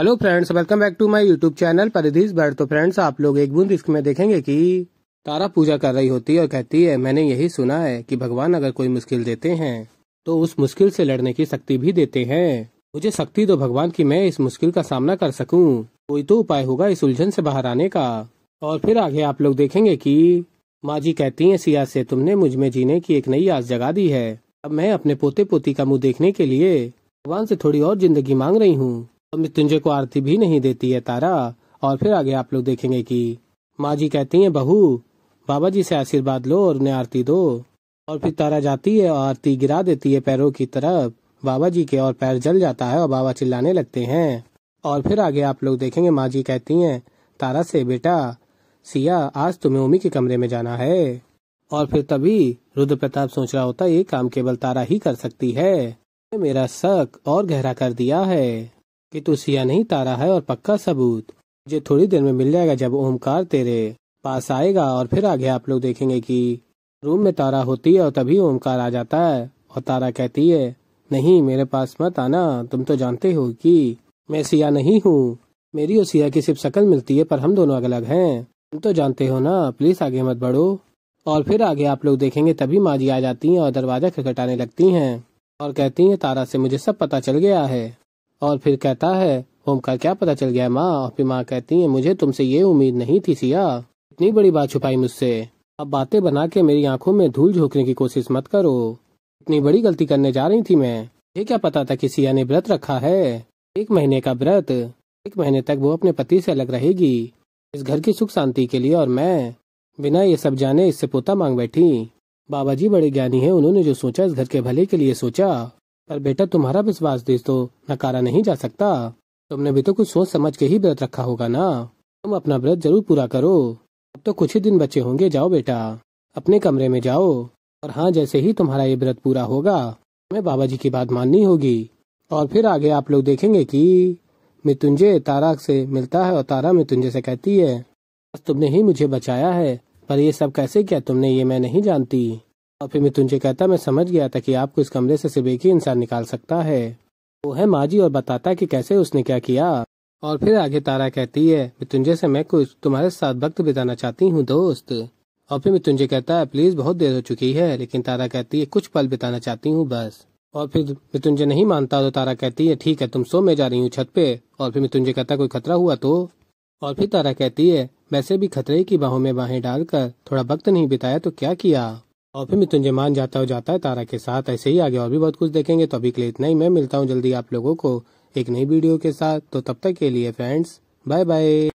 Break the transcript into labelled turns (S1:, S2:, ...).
S1: hello friends welcome back to my YouTube channel परिधीज bird तो friends आप लोग एक बूंद में देखेंगे कि तारा पूजा कर रही होती है और कहती है मैंने यही सुना है कि भगवान अगर कोई मुश्किल देते हैं तो उस मुश्किल से लड़ने की शक्ति भी देते हैं मुझे शक्ति दो भगवान की मैं इस मुश्किल का सामना कर सकूँ कोई तो उपाय होगा इस उलझन से बाहर आने का और फिर आगे आप लोग देखेंगे की माँ जी कहती है सिया से तुमने मुझ में जीने की एक नई आस जगा दी है अब मैं अपने पोते पोती का मुँह देखने के लिए भगवान से थोड़ी और जिंदगी मांग रही हूँ मृत्युंजय को आरती भी नहीं देती है तारा और फिर आगे आप लोग देखेंगे कि माँ जी कहती हैं बहू बाबा जी से आशीर्वाद लो और उन्हें आरती दो और फिर तारा जाती है और आरती गिरा देती है पैरों की तरफ बाबा जी के और पैर जल जाता है और बाबा चिल्लाने लगते हैं और फिर आगे आप लोग देखेंगे माँ जी कहती हैं तारा से बेटा सिया आज तुम्हें उमी के कमरे में जाना है और फिर तभी रुद्र प्रताप सोच रहा होता ये काम केवल तारा ही कर सकती है मेरा शक और गहरा कर दिया है कि तू सिया नहीं तारा है और पक्का सबूत मुझे थोड़ी देर में मिल जाएगा जब ओमकार तेरे पास आएगा और फिर आगे आप लोग देखेंगे कि रूम में तारा होती है और तभी ओमकार आ जाता है और तारा कहती है नहीं मेरे पास मत आना तुम तो जानते हो कि मैं सिया नहीं हूँ मेरी और सिया की सिर्फ शक्ल मिलती है पर हम दोनों अलग अलग है तुम तो जानते हो ना प्लीज आगे मत बढ़ो और फिर आगे आप लोग देखेंगे तभी माँ जी आ जाती हैं और दरवाजा खटखटाने लगती हैं और कहती हैं तारा से मुझे सब पता चल गया है और फिर कहता है ओम का क्या पता चल गया माँ और फिर माँ कहती है मुझे तुमसे ये उम्मीद नहीं थी सिया इतनी बड़ी बात छुपाई मुझसे अब बातें बना के मेरी आंखों में धूल झोंकने की कोशिश मत करो इतनी बड़ी गलती करने जा रही थी मैं ये क्या पता था कि सिया ने व्रत रखा है एक महीने का व्रत एक महीने तक वो अपने पति से अलग रहेगी इस घर की सुख शांति के लिए और मैं बिना ये सब जाने इससे पोता मांग बैठी बाबा जी बड़े ज्ञानी हैं उन्होंने जो सोचा इस घर के भले के लिए सोचा पर बेटा तुम्हारा विश्वास देश तो नकारा नहीं जा सकता तुमने भी तो कुछ सोच समझ के ही व्रत रखा होगा ना तुम अपना व्रत जरूर पूरा करो अब तो कुछ ही दिन बचे होंगे जाओ बेटा अपने कमरे में जाओ और हाँ जैसे ही तुम्हारा ये व्रत पूरा होगा तुम्हें बाबा जी की बात माननी होगी और फिर आगे आप लोग देखेंगे कि मृत्युंजय तारा से मिलता है और तारा मृत्युंजय से कहती है बस तुमने ही मुझे बचाया है पर ये सब कैसे किया तुमने ये मैं नहीं जानती और फिर मृत्युंजय कहता मैं समझ गया था कि आपको इस कमरे से सिर्फ एक ही इंसान निकाल सकता है वो है माँ जी और बताता कि कैसे उसने क्या किया और फिर आगे तारा कहती है मृत्युंजय से मैं कुछ तुम्हारे साथ वक्त बिताना चाहती हूँ दोस्त और फिर मृत्युंजय कहता है प्लीज बहुत देर हो चुकी है लेकिन तारा कहती है कुछ पल बिताना चाहती हूँ बस और फिर मृत्युंजय नहीं मानता तो तारा कहती है ठीक है तुम सो में जा रही हूँ छत पे और फिर मृत्युंजय कहता कोई खतरा हुआ तो और फिर तारा कहती है वैसे भी खतरे की बाहों में बाहें डालकर थोड़ा वक्त नहीं बिताया तो क्या किया और फिर मान जाता हो जाता है तारा के साथ ऐसे ही आगे और भी बहुत कुछ देखेंगे तो अभी के लिए इतना ही मैं मिलता हूँ जल्दी आप लोगों को एक नई वीडियो के साथ तो तब तक के लिए फ्रेंड्स बाय बाय